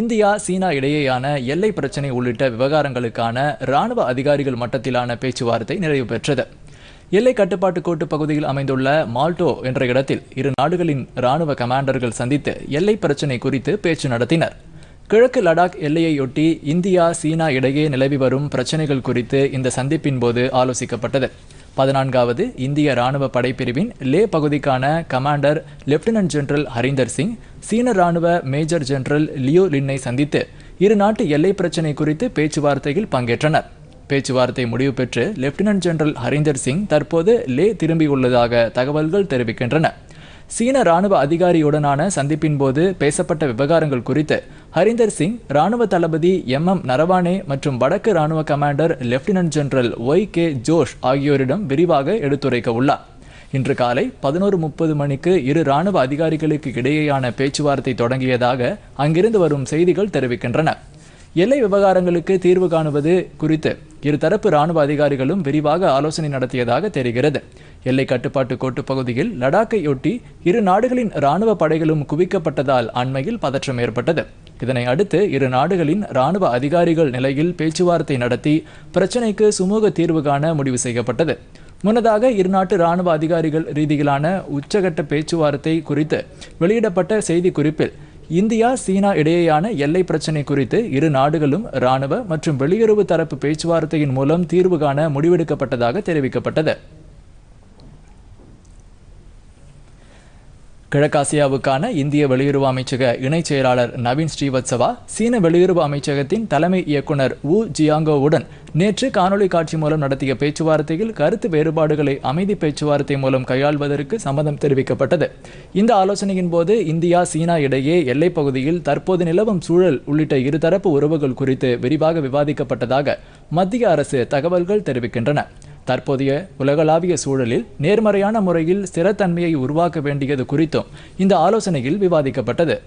India சீனா இடையேயான எல்லை பிரச்சினை உள்ளிட்ட விவகாரங்களுக்கான இராணுவ அதிகாரிகள் மட்டத்திலான பேச்சுவார்த்தை நிறைவு பெற்றது எல்லை கட்டுப்பாட்டு கோட்டு பகுதியில் அமைந்துள்ள மால்டோ என்ற இடத்தில் இரு நாடுகளின் இராணுவ கமாண்டர்கள் சந்தித்து எல்லை பிரச்சினை குறித்து பேச்சு நடத்தினர் கிழக்கு லடாக் எல்லையையொட்டி இந்தியா சீனா இடையே நிலவி வரும் பிரச்சினைகள் குறித்து இந்த சந்திப்பின் போது ஆலோசிக்கப்பட்டது பதினான்காவது இந்திய ராணுவ படைப்பிரிவின் லே பகுதிக்கான commander lieutenant general Harinder Singh சீன ராணுவ மேஜர் ஜெனரல் லியோ லின்னை சந்தித்து இரு நாட்டு எல்லை பிரச்சினை குறித்து பேச்சுவார்த்தையில் பங்கேற்றனர் பேச்சுவார்த்தை முடிவு பெற்று லெப்டினன்ட் ஜெனரல் ஹரிந்தர் சிங் தற்போது லே திரும்பியுள்ளதாக தகவல்கள் தெரிவிக்கின்றன சீன ராணுவ அதிகாரியுடனான சந்திப்பின் போது பேசப்பட்ட விவகாரங்கள் குறித்து ஹரிந்தர் சிங் ராணுவ தளபதி எம் எம் நரவானே மற்றும் வடக்கு ராணுவ commander lieutenant general Y K Joshi ஆகியோரிடம் விரிவாக எடுத்துரைக்க உள்ளார் இன்று காலை பதினோரு முப்பது மணிக்கு இரு ராணுவ அதிகாரிகளுக்கு இடையேயான பேச்சுவார்த்தை தொடங்கியதாக அங்கிருந்து வரும் செய்திகள் தெரிவிக்கின்றன எல்லை விவகாரங்களுக்கு தீர்வு காணுவது குறித்து இருதரப்பு ராணுவ அதிகாரிகளும் விரிவாக ஆலோசனை நடத்தியதாக தெரிகிறது எல்லை கட்டுப்பாட்டு கோட்டு பகுதியில் லடாக்கையொட்டி இரு நாடுகளின் ராணுவ படைகளும் குவிக்கப்பட்டதால் அண்மையில் பதற்றம் ஏற்பட்டது இதனை அடுத்து இரு நாடுகளின் ராணுவ அதிகாரிகள் நிலையில் பேச்சுவார்த்தை நடத்தி பிரச்சினைக்கு சுமூக தீர்வு காண முடிவு செய்யப்பட்டது முன்னதாக இருநாட்டு ராணுவ அதிகாரிகள் ரீதியிலான உச்சகட்ட பேச்சுவார்த்தை குறித்து வெளியிடப்பட்ட செய்திக்குறிப்பில் இந்தியா சீனா இடையேயான எல்லை பிரச்சினை குறித்து இரு நாடுகளும் ராணுவ மற்றும் வெளியுறவு தரப்பு பேச்சுவார்த்தையின் மூலம் தீர்வு காண முடிவெடுக்கப்பட்டதாக தெரிவிக்கப்பட்டது கிழக்காசியாவுக்கான இந்திய வெளியுறவு அமைச்சக இணைச் செயலாளர் நவீன் ஸ்ரீவத்சவா சீன வெளியுறவு அமைச்சகத்தின் தலைமை இயக்குனர் வு ஜியாங்கோவுடன் நேற்று காணொலி காட்சி மூலம் நடத்திய பேச்சுவார்த்தையில் கருத்து வேறுபாடுகளை அமைதி பேச்சுவார்த்தை மூலம் கையாள்வதற்கு சம்மதம் தெரிவிக்கப்பட்டது இந்த ஆலோசனையின் போது இந்தியா சீனா இடையே எல்லைப் பகுதியில் தற்போது நிலவும் சூழல் உள்ளிட்ட இருதரப்பு உறவுகள் குறித்து விரிவாக விவாதிக்கப்பட்டதாக மத்திய அரசு தகவல்கள் தெரிவிக்கின்றன தற்போதைய உலகளாவிய சூழலில் நேர்மறையான முறையில் ஸ்திரத்தன்மையை உருவாக்க வேண்டியது குறித்தும் இந்த ஆலோசனையில் விவாதிக்கப்பட்டது